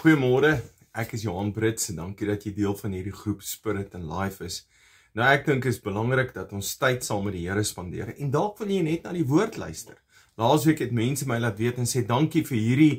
Goeiemôre. Ek is Johan Brits en dankie dat jy deel van hierdie groep Spirit and Life is. Nou ek dink is belangrik dat ons tyd saam met die Here spandeer en dalk wil jy net na die woord luister. Laasweek het mense my laat weet en sê dankie vir hierdie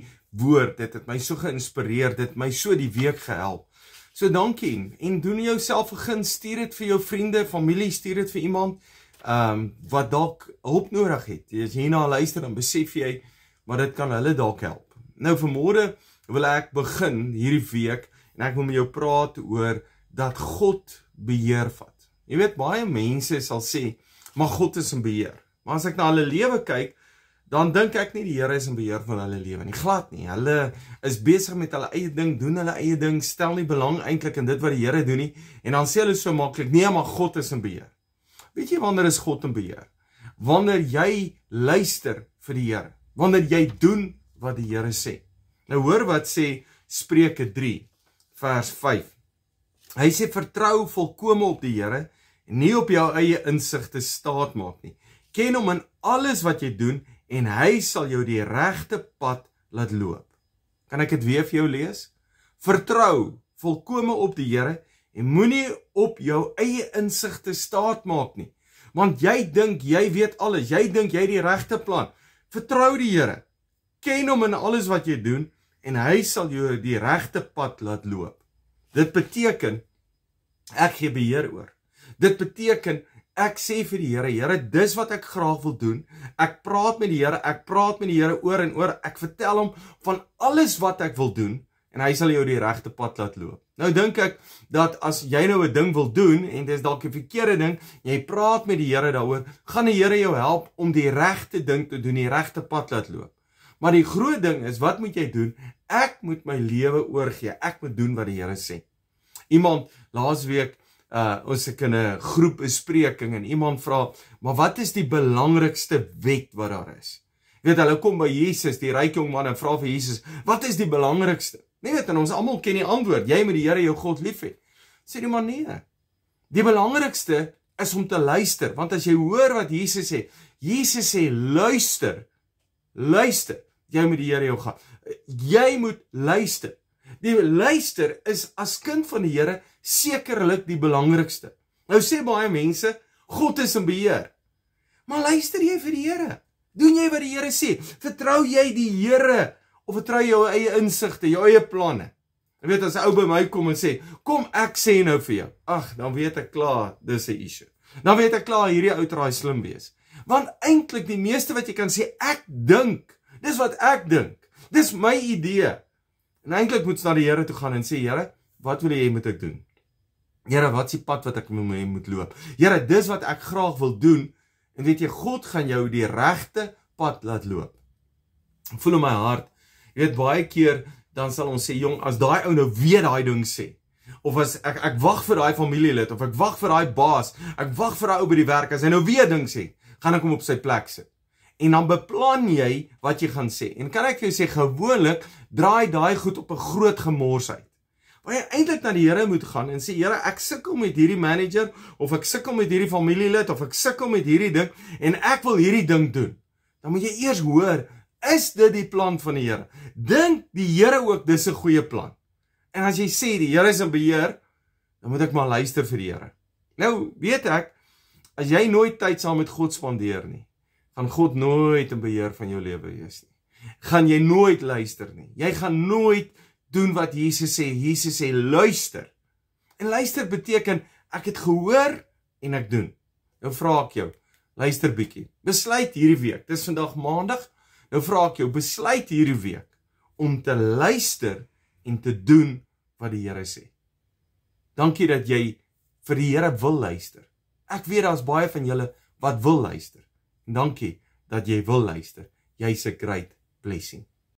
woord. Dit het my so geïnspireer, dit my so die week gehelp. So dankie en doen jouself 'n gun, stuur dit vir jou vriende, familie, stuur dit vir iemand ehm um, wat dalk hulp nodig het. As jy hierna luister dan besef jy maar dit kan hulle dalk help. Nou vanmôre wil ek begin hierdie week en ek wil met jou praat oor dat God beheer vat. Jy weet baie mense sal sê, "Maar God is in beheer." Maar as ek na hulle lewe kyk, dan dink ek nie die Here is in beheer van hulle lewe nie. Glad nie. Hulle is besig met hulle eie ding, doen hulle eie ding, stel nie belang eintlik in dit wat die Here doen nie en dan sê hulle so maklik, "Nee, maar God is in beheer." Weet jy wanneer is God in beheer? Wanneer jy luister vir die Here. Wanneer jy doen wat die Here sê. Nou hoor wat sê Spreuke 3 vers 5. Hy sê vertrou volkome op die Here en nie op jou eie insig te staat maak nie. Ken hom in alles wat jy doen en hy sal jou die regte pad laat loop. Kan ek dit weer vir jou lees? Vertrou volkome op die Here en moenie op jou eie insig te staat maak nie. Want jy dink jy weet alles, jy dink jy het die regte plan. Vertrou die Here ken hom in alles wat jy doen en hy sal jou die regte pad laat loop. Dit beteken ek gee beheer oor. Dit beteken ek sê vir die Here, Here, dis wat ek graag wil doen. Ek praat met die Here, ek praat met die Here oor en oor. Ek vertel hom van alles wat ek wil doen en hy sal jou die regte pad laat loop. Nou dink ek dat as jy nou 'n ding wil doen en dit is dalk 'n verkeerde ding, jy praat met die Here daaroor, gaan die Here jou help om die regte ding te doen, die regte pad laat loop. Maar die groot ding is wat moet jy doen? Ek moet my lewe oorgee. Ek moet doen wat die Here sê. Iemand laasweek uh ons het 'n groep bespreking en iemand vra, "Maar wat is die belangrikste wet wat daar is?" Jy weet hulle kom by Jesus, die ryk jong man en vra vir Jesus, "Wat is die belangrikste?" Nee, weet en ons almal ken die antwoord. Jy moet die Here jou God lief hê. Sê die man nee. Die belangrikste is om te luister, want as jy hoor wat Jesus sê, Jesus sê luister. Luister jy met die Here jou gaan. Jy moet luister. Die luister is as kind van die Here sekerlik die belangrikste. Nou sê baie mense, God is in beheer. Maar luister jy vir die Here? Doen jy wat die Here sê? Vertrou jy die Here of vertrou jy jou eie insigte, jou eie planne? Jy weet as 'n ou by my kom en sê, "Kom ek sê nou vir jou." Ag, dan weet ek klaar, dis 'n issue. Dan weet ek klaar hierdie ou traai slim wees. Want eintlik die meeste wat jy kan sê, ek dink Dis wat ek dink. Dis my idee. En eintlik moet ons na die Here toe gaan en sê, Here, wat wil jy moet ek doen? Here, wat is die pad wat ek moet loop? Here, dis wat ek graag wil doen. En weet jy, God gaan jou die regte pad laat loop. Ek voel in my hart, jy weet baie keer dan sal ons sê, jong, as daai ou nou weer daai ding sê, of as ek ek wag vir daai familielid of ek wag vir daai baas, ek wag vir daai ou by die werk as hy nou weer ding sê, gaan ek hom op sy plek sit en dan beplan jy wat jy gaan sê. En kan ek vir jou sê gewoonlik draai daai goed op 'n groot gemors uit. Waar jy eintlik na die Here moet gaan en sê Here, ek sukkel met hierdie manager of ek sukkel met hierdie familielid of ek sukkel met hierdie ding en ek wil hierdie ding doen. Dan moet jy eers hoor, is dit die plan van die Here? Dink die Here ook dis 'n goeie plan? En as jy sê die Here is in beheer, dan moet ek maar luister vir die Here. Nou weet ek as jy nooit tyd saam met God spandeer nie, gaan God nooit in beheer van jou lewe wees nie. Gaan jy nooit luister nie. Jy gaan nooit doen wat Jesus sê. Jesus sê luister. En luister beteken ek het gehoor en ek doen. Nou vra ek jou, luister bietjie. Besluit hierdie week. Dis vandag Maandag. Nou vra ek jou, besluit hierdie week om te luister en te doen wat die Here sê. Dankie dat jy vir die Here wil luister. Ek weet daar's baie van julle wat wil luister. Dankie dat jy wil luister. Jy's a great blessing.